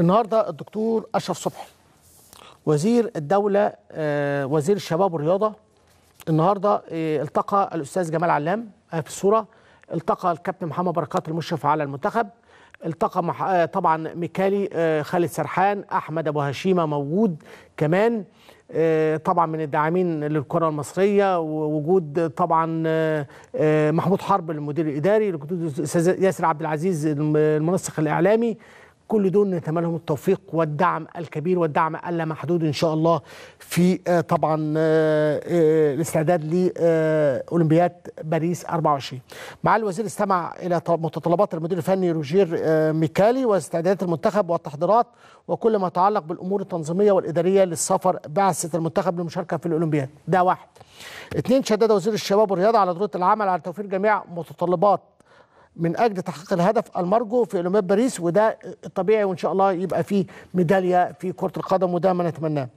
النهارده الدكتور اشرف صبحي وزير الدوله آه، وزير الشباب والرياضه النهارده آه، التقى الاستاذ جمال علام آه، في الصوره التقى الكابتن محمد بركات المشرف على المنتخب التقى طبعا ميكالي خالد سرحان احمد ابو هشيمه موجود كمان طبعا من الداعمين للكره المصريه ووجود طبعا محمود حرب المدير الاداري الأستاذ ياسر عبد العزيز المنسق الاعلامي كل دول نتمنى لهم التوفيق والدعم الكبير والدعم اللامحدود ان شاء الله في آه، طبعا آه، آه، الاستعداد لاولمبياد باريس 24 معالي الوزير استمع الى متطلبات المدير الفني روجير ميكالي واستعدادات المنتخب والتحضيرات وكل ما يتعلق بالامور التنظيميه والاداريه للسفر بعثه المنتخب للمشاركه في الاولمبياد ده واحد اثنين شدد وزير الشباب والرياضه على ضروره العمل على توفير جميع متطلبات من اجل تحقيق الهدف المرجو في اولمبياد باريس وده الطبيعي وان شاء الله يبقى فيه ميداليه في كره القدم وده ما نتمناه.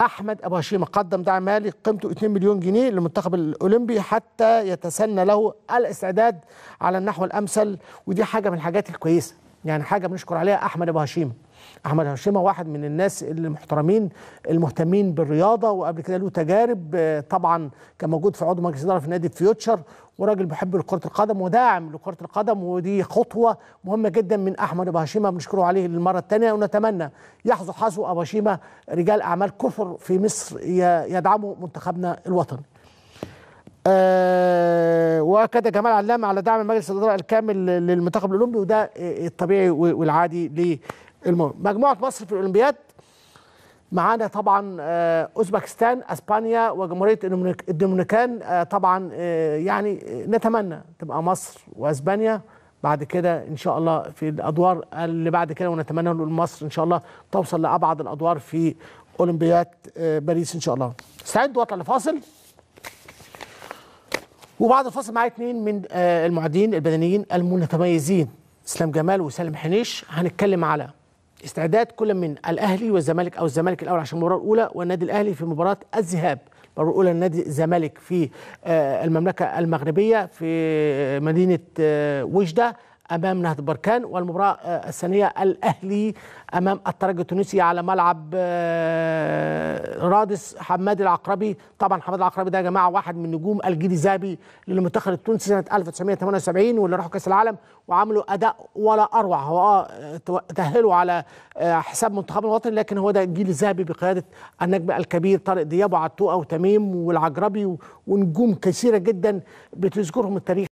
احمد ابو هشيمه قدم دعم مالي قيمته 2 مليون جنيه للمنتخب الاولمبي حتى يتسنى له الاستعداد على النحو الامثل ودي حاجه من الحاجات الكويسه يعني حاجه بنشكر عليها احمد ابو هشيمه احمد هشيمه واحد من الناس المحترمين المهتمين بالرياضه وقبل كده له تجارب آه، طبعا كان موجود في عضو مجلس اداره في نادي فيوتشر وراجل بيحب كره القدم وداعم لكره القدم ودي خطوه مهمه جدا من احمد ابو هشيمه بنشكره عليه للمره الثانيه ونتمنى يحظى حظو ابو هشيمه رجال اعمال كثر في مصر يدعموا منتخبنا الوطني. أه واكد جمال علام على دعم مجلس الاداره الكامل للمنتخب الاولمبي وده الطبيعي والعادي لمجموعه مجموعه مصر في الاولمبياد معانا طبعا آه، اوزبكستان اسبانيا وجمهوريه الدومينيكان آه، طبعا آه، يعني نتمنى تبقى مصر واسبانيا بعد كده ان شاء الله في الادوار اللي بعد كده ونتمنى مصر ان شاء الله توصل لابعد الادوار في اولمبياد باريس ان شاء الله استعدوا واطلع لفاصل وبعد الفاصل معايا اثنين من آه، المعدين البدنيين المتميزين اسلام جمال وسالم حنيش هنتكلم على استعداد كل من الاهلي والزمالك او الزمالك الاول عشان المباراه الاولى والنادي الاهلي في مباراه الذهاب المباراه الاولى لنادي الزمالك في آه، المملكه المغربيه في آه، مدينه وجده امام نهضه بركان والمباراه الثانيه الاهلي امام الترجي التونسي على ملعب مناضس حماد العقربي طبعا حماد العقربي ده يا جماعه واحد من نجوم الجيل الذهبي للمنتخب التونسي سنه 1978 واللي راحوا كاس العالم وعملوا اداء ولا اروع هو اه تاهلوا على آه، حساب منتخب الوطن لكن هو ده الجيل الذهبي بقياده النجم الكبير طارق دياب وعتوقه وتميم والعجربي ونجوم كثيره جدا بتذكرهم التاريخ